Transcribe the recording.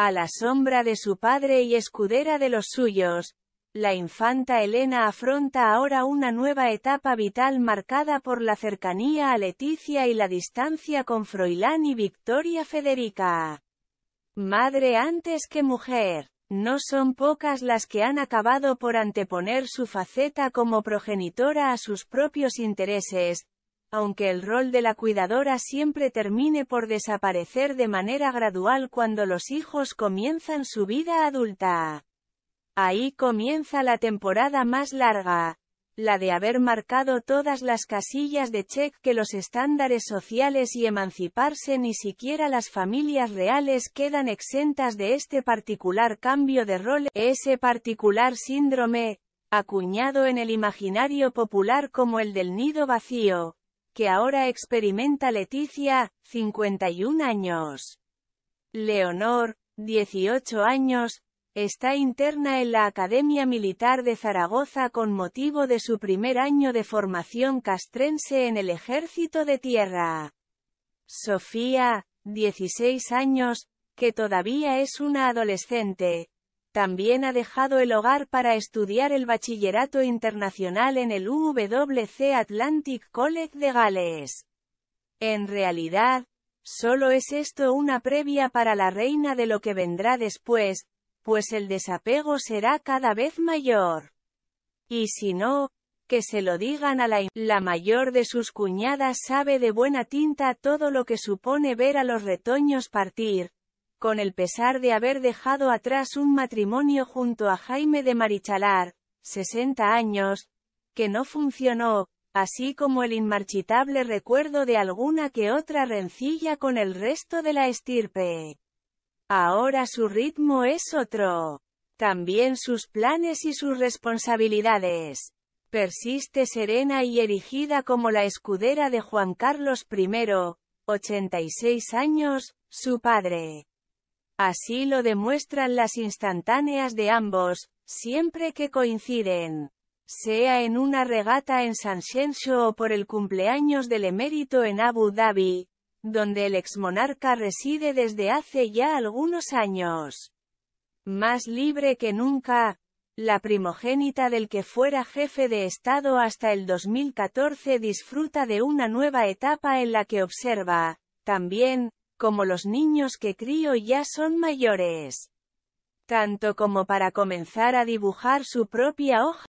a la sombra de su padre y escudera de los suyos, la infanta Elena afronta ahora una nueva etapa vital marcada por la cercanía a Leticia y la distancia con Froilán y Victoria Federica. Madre antes que mujer. No son pocas las que han acabado por anteponer su faceta como progenitora a sus propios intereses, aunque el rol de la cuidadora siempre termine por desaparecer de manera gradual cuando los hijos comienzan su vida adulta. Ahí comienza la temporada más larga, la de haber marcado todas las casillas de check que los estándares sociales y emanciparse ni siquiera las familias reales quedan exentas de este particular cambio de rol, ese particular síndrome, acuñado en el imaginario popular como el del nido vacío, que ahora experimenta Leticia, 51 años. Leonor, 18 años, está interna en la Academia Militar de Zaragoza con motivo de su primer año de formación castrense en el Ejército de Tierra. Sofía, 16 años, que todavía es una adolescente, también ha dejado el hogar para estudiar el bachillerato internacional en el WC Atlantic College de Gales. En realidad, solo es esto una previa para la reina de lo que vendrá después, pues el desapego será cada vez mayor. Y si no, que se lo digan a la La mayor de sus cuñadas sabe de buena tinta todo lo que supone ver a los retoños partir, con el pesar de haber dejado atrás un matrimonio junto a Jaime de Marichalar, 60 años, que no funcionó, así como el inmarchitable recuerdo de alguna que otra rencilla con el resto de la estirpe. Ahora su ritmo es otro. También sus planes y sus responsabilidades. Persiste serena y erigida como la escudera de Juan Carlos I, 86 años, su padre. Así lo demuestran las instantáneas de ambos, siempre que coinciden. Sea en una regata en Sanxensho o por el cumpleaños del emérito en Abu Dhabi, donde el exmonarca reside desde hace ya algunos años. Más libre que nunca, la primogénita del que fuera jefe de Estado hasta el 2014 disfruta de una nueva etapa en la que observa, también, como los niños que crío ya son mayores tanto como para comenzar a dibujar su propia hoja.